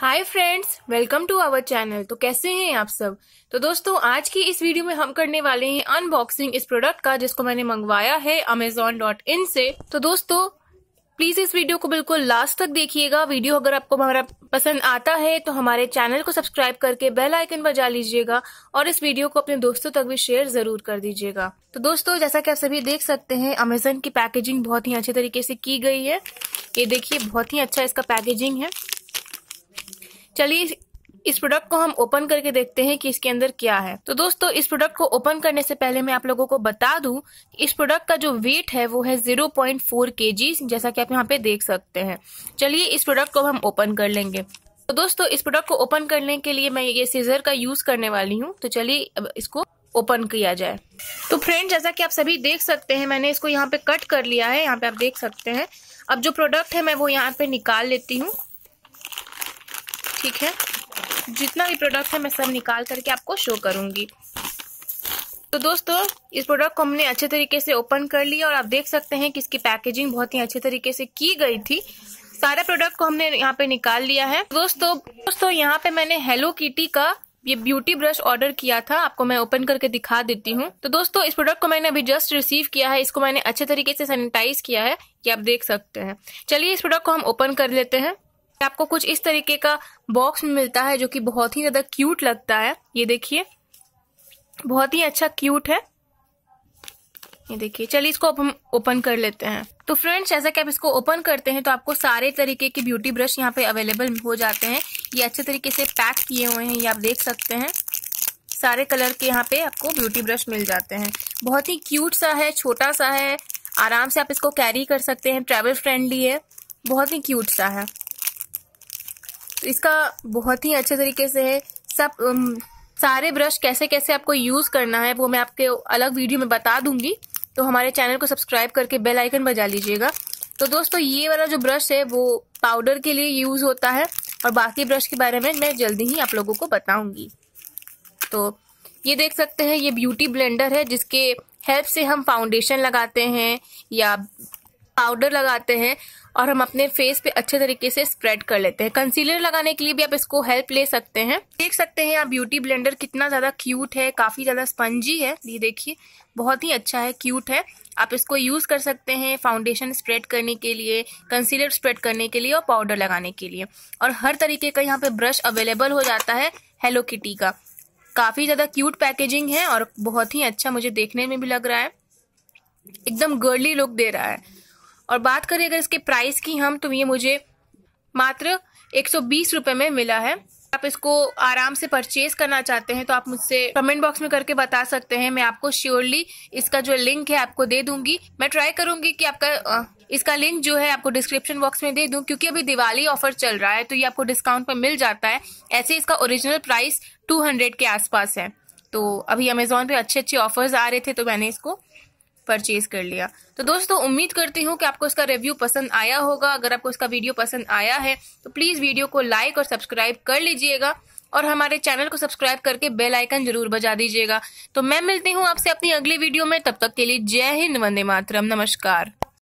hi friends welcome to our channel तो कैसे हैं आप सब तो दोस्तों आज की इस वीडियो में हम करने वाले हैं अनबॉक्सिंग इस प्रोडक्ट का जिसको मैंने मंगवाया है अमेजोन डॉट इन से तो दोस्तों प्लीज इस वीडियो को बिल्कुल लास्ट तक देखिएगा वीडियो अगर आपको हमारा पसंद आता है तो हमारे चैनल को सब्सक्राइब करके बेल आइकन बजा लीजिएगा और इस वीडियो को अपने दोस्तों तक भी शेयर जरूर कर दीजिएगा तो दोस्तों जैसा कि आप सभी देख सकते हैं अमेजोन की पैकेजिंग बहुत ही अच्छे तरीके से की गई है ये देखिए बहुत ही अच्छा इसका पैकेजिंग है चलिए इस प्रोडक्ट को हम ओपन करके देखते हैं कि इसके अंदर क्या है तो दोस्तों इस प्रोडक्ट को ओपन करने से पहले मैं आप लोगों को बता दूं इस प्रोडक्ट का जो वेट है वो है 0.4 पॉइंट जैसा कि आप यहाँ पे देख सकते हैं चलिए इस प्रोडक्ट को हम ओपन कर लेंगे तो दोस्तों इस प्रोडक्ट को ओपन करने के लिए मैं ये सीजर का यूज करने वाली हूँ तो चलिए अब इसको ओपन किया जाए तो फ्रेंड जैसा कि आप सभी देख सकते हैं मैंने इसको यहाँ पे कट कर लिया है यहाँ पे आप देख सकते हैं अब जो प्रोडक्ट है मैं वो यहाँ पे निकाल लेती हूँ ठीक है जितना भी प्रोडक्ट है मैं सब निकाल करके आपको शो करूंगी तो दोस्तों इस प्रोडक्ट को हमने अच्छे तरीके से ओपन कर लिया और आप देख सकते हैं कि इसकी पैकेजिंग बहुत ही अच्छे तरीके से की गई थी सारे प्रोडक्ट को हमने यहाँ पे निकाल लिया है दोस्तों दोस्तों यहाँ पे मैंने हेलो किटी का ये ब्यूटी ब्रश ऑर्डर किया था आपको मैं ओपन करके दिखा देती हूँ तो दोस्तों इस प्रोडक्ट को मैंने अभी जस्ट रिसीव किया है इसको मैंने अच्छे तरीके से सैनिटाइज किया है ये आप देख सकते हैं चलिए इस प्रोडक्ट को हम ओपन कर लेते हैं आपको कुछ इस तरीके का बॉक्स मिलता है जो कि बहुत ही ज्यादा क्यूट लगता है ये देखिए बहुत ही अच्छा क्यूट है ये देखिए चलिए इसको अब हम ओपन कर लेते हैं तो फ्रेंड्स जैसा कि आप इसको ओपन करते हैं तो आपको सारे तरीके के ब्यूटी ब्रश यहाँ पे अवेलेबल हो जाते हैं ये अच्छे तरीके से पैक किए हुए हैं ये आप देख सकते हैं सारे कलर के यहाँ पे आपको ब्यूटी ब्रश मिल जाते हैं बहुत ही क्यूट सा है छोटा सा है आराम से आप इसको कैरी कर सकते हैं ट्रेवल फ्रेंडली है बहुत ही क्यूट सा है इसका बहुत ही अच्छे तरीके से है सब सारे ब्रश कैसे कैसे आपको यूज़ करना है वो मैं आपके अलग वीडियो में बता दूंगी तो हमारे चैनल को सब्सक्राइब करके बेल आइकन बजा लीजिएगा तो दोस्तों ये वाला जो ब्रश है वो पाउडर के लिए यूज़ होता है और बाकी ब्रश के बारे में मैं जल्दी ही आप लोगों को बताऊंगी तो ये देख सकते हैं ये ब्यूटी ब्लेंडर है जिसके हेल्प से हम फाउंडेशन लगाते हैं या पाउडर लगाते हैं और हम अपने फेस पे अच्छे तरीके से स्प्रेड कर लेते हैं कंसीलर लगाने के लिए भी आप इसको हेल्प ले सकते हैं देख सकते हैं आप ब्यूटी ब्लेंडर कितना ज़्यादा क्यूट है काफ़ी ज़्यादा स्पंजी है ये देखिए बहुत ही अच्छा है क्यूट है आप इसको यूज़ कर सकते हैं फाउंडेशन स्प्रेड करने के लिए कंसीलर स्प्रेड करने के लिए और पाउडर लगाने के लिए और हर तरीके का यहाँ पे ब्रश अवेलेबल हो जाता है हेलो किटी का काफ़ी ज़्यादा क्यूट पैकेजिंग है और बहुत ही अच्छा मुझे देखने में भी लग रहा है एकदम गर्ली लुक दे रहा है और बात करें अगर इसके प्राइस की हम तो ये मुझे मात्र एक सौ में मिला है आप इसको आराम से परचेज करना चाहते हैं तो आप मुझसे कमेंट बॉक्स में करके बता सकते हैं मैं आपको श्योरली इसका जो लिंक है आपको दे दूंगी मैं ट्राई करूंगी कि आपका इसका लिंक जो है आपको डिस्क्रिप्शन बॉक्स में दे दूं क्योंकि अभी दिवाली ऑफर चल रहा है तो ये आपको डिस्काउंट पर मिल जाता है ऐसे इसका ओरिजिनल प्राइस टू के आसपास है तो अभी अमेजोन पे अच्छे अच्छे ऑफर्स आ रहे थे तो मैंने इसको परचेज कर लिया तो दोस्तों उम्मीद करती हूँ कि आपको इसका रिव्यू पसंद आया होगा अगर आपको इसका वीडियो पसंद आया है तो प्लीज़ वीडियो को लाइक और सब्सक्राइब कर लीजिएगा और हमारे चैनल को सब्सक्राइब करके बेल आइकन जरूर बजा दीजिएगा तो मैं मिलती हूँ आपसे अपनी अगली वीडियो में तब तक के लिए जय हिंद वंदे मातरम नमस्कार